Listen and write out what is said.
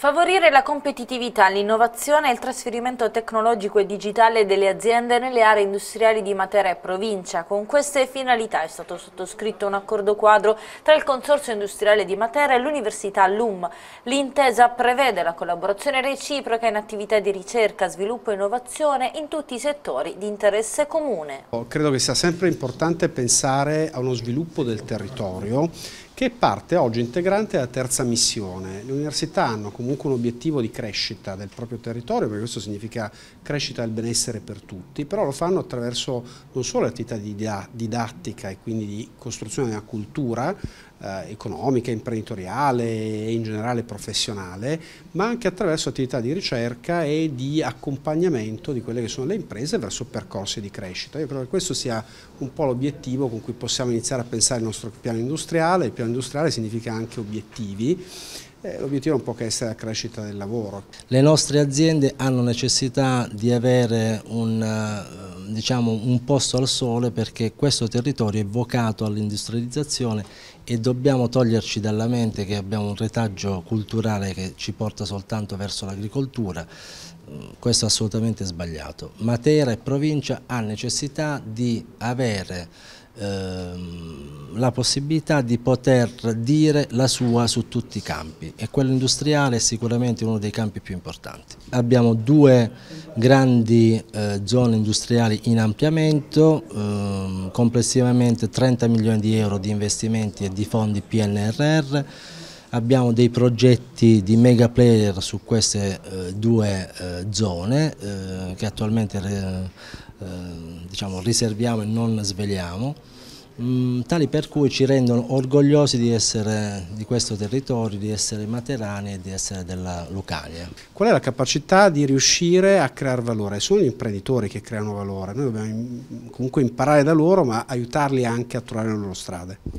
Favorire la competitività, l'innovazione e il trasferimento tecnologico e digitale delle aziende nelle aree industriali di Matera e provincia. Con queste finalità è stato sottoscritto un accordo quadro tra il Consorzio Industriale di Matera e l'Università LUM. L'intesa prevede la collaborazione reciproca in attività di ricerca, sviluppo e innovazione in tutti i settori di interesse comune. Credo che sia sempre importante pensare a uno sviluppo del territorio che parte oggi integrante della terza missione. Le università hanno comunque un obiettivo di crescita del proprio territorio, perché questo significa crescita del benessere per tutti, però lo fanno attraverso non solo l'attività didattica e quindi di costruzione di una cultura eh, economica, imprenditoriale e in generale professionale, ma anche attraverso attività di ricerca e di accompagnamento di quelle che sono le imprese verso percorsi di crescita. Io credo che questo sia un po' l'obiettivo con cui possiamo iniziare a pensare il nostro piano industriale, il piano industriale significa anche obiettivi eh, L'obiettivo non può che essere la crescita del lavoro. Le nostre aziende hanno necessità di avere un, eh, diciamo, un posto al sole perché questo territorio è vocato all'industrializzazione e dobbiamo toglierci dalla mente che abbiamo un retaggio culturale che ci porta soltanto verso l'agricoltura questo è assolutamente sbagliato. Matera e provincia hanno necessità di avere ehm, la possibilità di poter dire la sua su tutti i campi e quello industriale è sicuramente uno dei campi più importanti. Abbiamo due grandi eh, zone industriali in ampliamento, ehm, complessivamente 30 milioni di euro di investimenti e di fondi PNRR, abbiamo dei progetti di mega player su queste eh, due eh, zone eh, che attualmente eh, eh, diciamo, riserviamo e non sveliamo, mm, tali per cui ci rendono orgogliosi di essere di questo territorio, di essere materani e di essere della Lucania. Qual è la capacità di riuscire a creare valore? Sono gli imprenditori che creano valore, noi dobbiamo comunque imparare da loro ma aiutarli anche a trovare le loro strade.